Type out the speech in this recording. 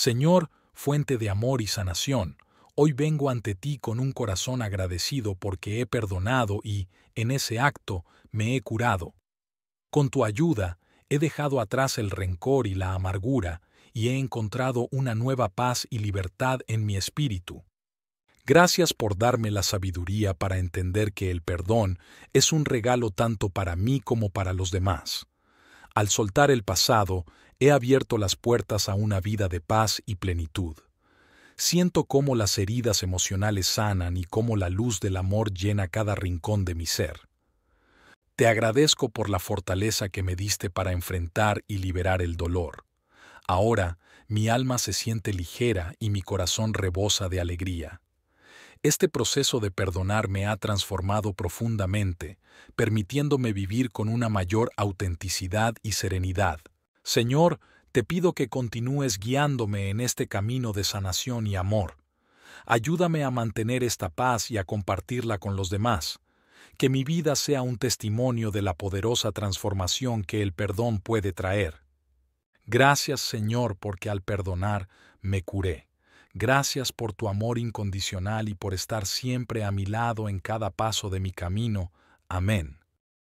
Señor, fuente de amor y sanación, hoy vengo ante ti con un corazón agradecido porque he perdonado y, en ese acto, me he curado. Con tu ayuda, he dejado atrás el rencor y la amargura, y he encontrado una nueva paz y libertad en mi espíritu. Gracias por darme la sabiduría para entender que el perdón es un regalo tanto para mí como para los demás. Al soltar el pasado, He abierto las puertas a una vida de paz y plenitud. Siento cómo las heridas emocionales sanan y cómo la luz del amor llena cada rincón de mi ser. Te agradezco por la fortaleza que me diste para enfrentar y liberar el dolor. Ahora, mi alma se siente ligera y mi corazón rebosa de alegría. Este proceso de perdonar me ha transformado profundamente, permitiéndome vivir con una mayor autenticidad y serenidad. Señor, te pido que continúes guiándome en este camino de sanación y amor. Ayúdame a mantener esta paz y a compartirla con los demás. Que mi vida sea un testimonio de la poderosa transformación que el perdón puede traer. Gracias Señor porque al perdonar me curé. Gracias por tu amor incondicional y por estar siempre a mi lado en cada paso de mi camino. Amén.